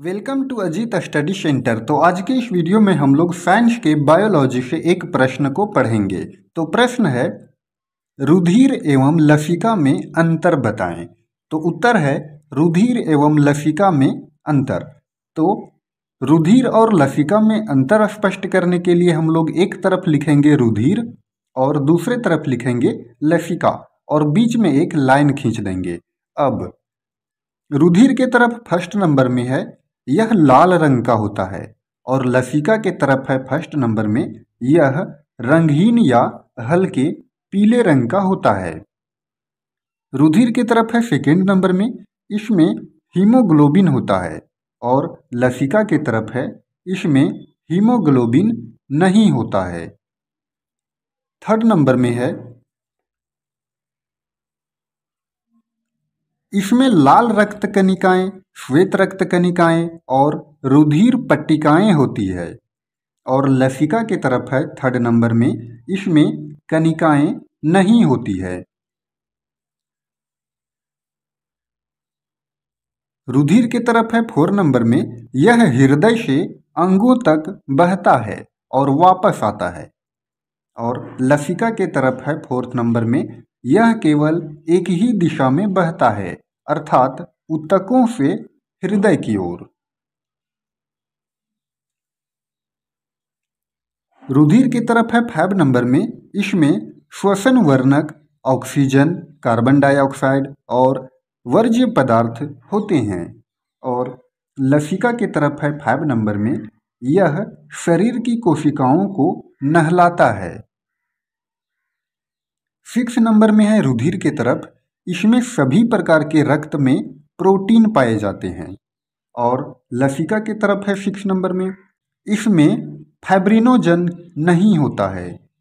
welcome to Ajit study centre तो आज के इस वीडियो में हम लोग साइंस के बायोलॉजी से एक प्रश्न को पढ़ेंगे तो प्रश्न है रुधिर एवं लसिका में अंतर बताएं तो उत्तर है रुधिर एवं लसिका में अंतर तो रुधिर और लसिका में अंतर स्पष्ट करने के लिए हम लोग एक तरफ लिखेंगे रुधिर और दूसरे तरफ लिखेंगे लसिका और बीच में एक लाइन खींच देंगे अब रुधिर के तरफ फर्स्ट नंबर में है यह लाल रंग का होता है और लसिका के तरफ है फर्स्ट नंबर में यह रंगहीन या हल्के पीले रंग का होता है रुधिर की तरफ है सेकेंड नंबर में इसमें हीमोग्लोबिन होता है और लसिका की तरफ है इसमें हीमोग्लोबिन नहीं होता है थर्ड नंबर में है इसमें लाल रक्त कणिकाएं श्वेत रक्त कणिकाएं और रुधिर पट्टिकाएं होती है और लसिका के तरफ है थर्ड नंबर में इसमें कनिकाएं नहीं होती है रुधिर की तरफ है फोर नंबर में यह हृदय से अंगों तक बहता है और वापस आता है और लसिका के तरफ है फोर्थ नंबर में यह केवल एक ही दिशा में बहता है अर्थात उत्तकों से हृदय की ओर रुधिर की तरफ है फाइव नंबर में इसमें श्वसन वर्णक ऑक्सीजन कार्बन डाइऑक्साइड और वर्ज्य पदार्थ होते हैं और लसिका की तरफ है फाइव नंबर में यह शरीर की कोशिकाओं को नहलाता है सिक्स नंबर में है रुधिर की तरफ इसमें सभी प्रकार के रक्त में प्रोटीन पाए जाते हैं और लसिका की तरफ है सिक्स नंबर में इसमें फाइब्रिनोजन नहीं होता है